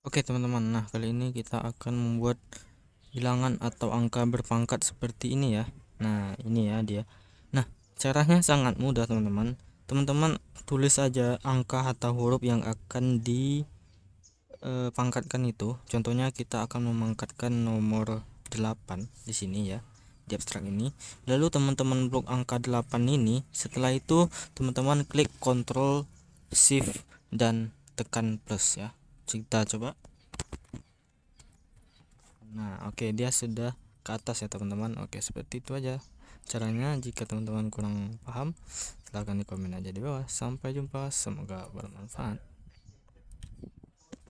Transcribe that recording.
Oke teman-teman, nah kali ini kita akan membuat bilangan atau angka berpangkat seperti ini ya. Nah ini ya dia. Nah caranya sangat mudah teman-teman. Teman-teman tulis aja angka atau huruf yang akan dipangkatkan e, itu. Contohnya kita akan memangkatkan nomor 8 di sini ya di abstrak ini lalu teman-teman blok angka 8 ini setelah itu teman-teman klik Ctrl Shift dan tekan plus ya kita coba nah oke okay, dia sudah ke atas ya teman-teman oke okay, seperti itu aja caranya jika teman-teman kurang paham silahkan di komen aja di bawah sampai jumpa semoga bermanfaat